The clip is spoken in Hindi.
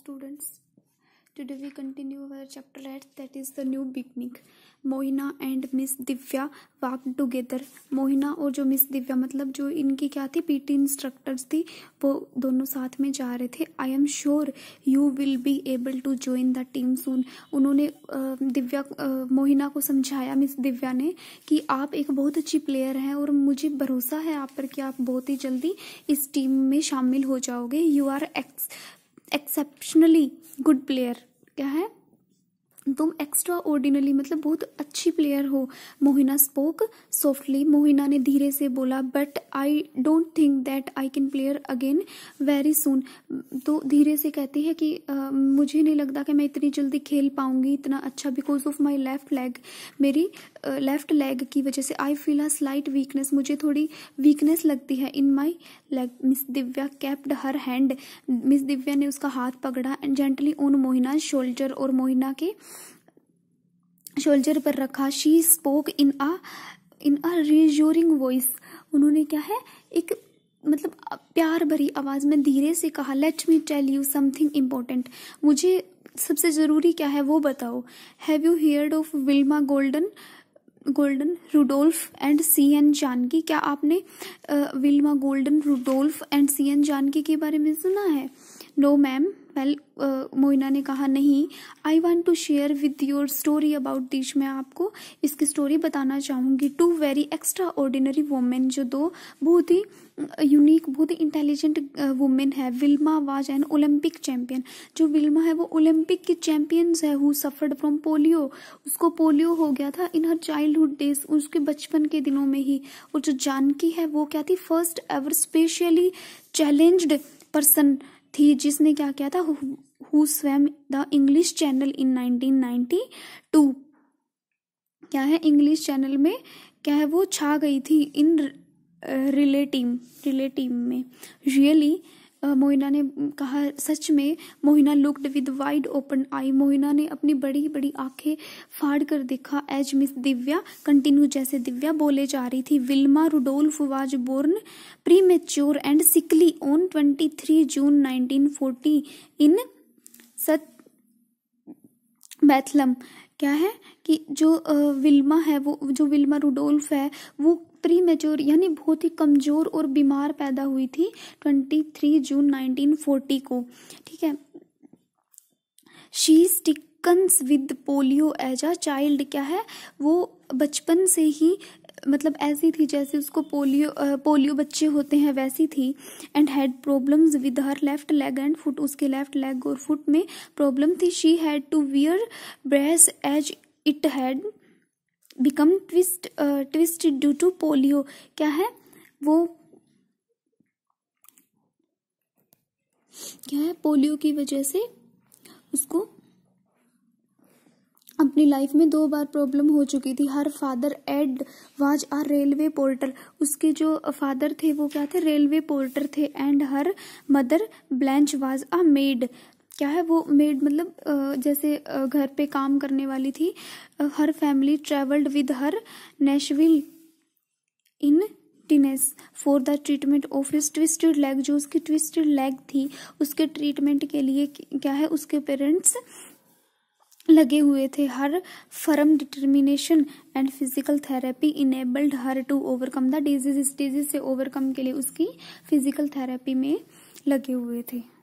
students today we continue our chapter 8 that is the new beginning Mohina and miss Divya walk together Mohina और जो मिस दिव्या मतलब जो इनकी क्या थी पीटी इंस्ट्रक्टर्स थी वो दोनों साथ में जा रहे थे I am sure you will be able to join the team soon उन्होंने दिव्या मोहिना को समझाया मिस दिव्या ने कि आप एक बहुत अच्छी प्लेयर हैं और मुझे भरोसा है आप पर कि आप बहुत ही जल्दी इस टीम में शामिल हो जाओगे you are ex exceptionally good player क्या है तुम एक्स्ट्रा ऑर्डिनरी मतलब बहुत अच्छी प्लेयर हो मोहिना स्पोक सॉफ्टली मोहिना ने धीरे से बोला but I don't think that I can player again very soon तो धीरे से कहती है कि आ, मुझे नहीं लगता कि मैं इतनी जल्दी खेल पाऊंगी इतना अच्छा because of my left leg मेरी लेफ्ट लेग की वजह से I feel a slight weakness मुझे थोड़ी वीकनेस लगती है in my leg miss Divya cupped her hand miss Divya ने उसका हाथ पकड़ा and gently on Mohina shoulder और मोहिना के शोल्जर पर रखा she spoke in a in a reassuring voice उन्होंने क्या है एक मतलब प्यार भरी आवाज़ में धीरे से कहा let me tell you something important मुझे सबसे ज़रूरी क्या है वो बताओ have you heard of Wilma golden golden Rudolph and C N Janaki क्या आपने Wilma golden Rudolph and C N Janaki के बारे में सुना है नो मैम वेल मोइना ने कहा नहीं I want to share with your story about this मैं आपको इसकी स्टोरी बताना चाहूँगी two very extraordinary women जो दो बहुत ही यूनिक बहुत ही इंटेलिजेंट वुमेन है Wilma was an Olympic champion जो विल्मा है वो ओलंपिक की चैम्पियंस है हु सफर्ड फ्रॉम पोलियो उसको पोलियो हो गया था इन हर चाइल्डहुड डेज उसके बचपन के दिनों में ही और जो जानकी है वो क्या थी first ever specially challenged person थी जिसने क्या किया था हु स्वयं द इंग्लिश चैनल इन 1992 क्या है इंग्लिश चैनल में क्या है वो छा गई थी इन रिलेटिव रिलेटिव में रियली really, मोहिना ने कहा सच में Mohina looked with wide open eye Mohina ने अपनी बड़ी बड़ी आंखें फाड़ कर देखा एज मिस दिव्या कंटिन्यू जैसे दिव्या बोले जा रही थी Wilma Rudolph was born premature and sickly on 23 June 1940 in Saint Bethlehem क्या है कि जो विल्मा है वो जो विल्मा रुडोल्फ है वो प्री मेच्योर यानी बहुत ही कमज़ोर और बीमार पैदा हुई थी 23 जून 1940 को ठीक है she sickens with polio as a child क्या है वो बचपन से ही मतलब ऐसी थी जैसे उसको पोलियो पोलियो बच्चे होते हैं वैसी थी and had problems with her left leg and foot उसके लेफ्ट लेग और फुट में प्रॉब्लम थी she had to wear brace as it had become twist twist due to polio क्या है वो क्या है पोलियो की वजह से उसको अपनी लाइफ में दो बार प्रॉब्लम हो चुकी थी her father Ed was a railway porter उसके जो फादर थे वो क्या थे रेलवे पोर्टर थे and her mother Blanche was a maid क्या है वो मेड मतलब जैसे घर पे काम करने वाली थी her family travelled with her Nashville in Tennessee for the treatment of his twisted leg जो उसकी ट्विस्टेड लेग थी उसके ट्रीटमेंट के लिए क्या है उसके पेरेंट्स लगे हुए थे her firm determination and physical therapy enabled her to overcome the disease इस डिजीज से ओवरकम के लिए उसकी फिजिकल थेरेपी में लगे हुए थे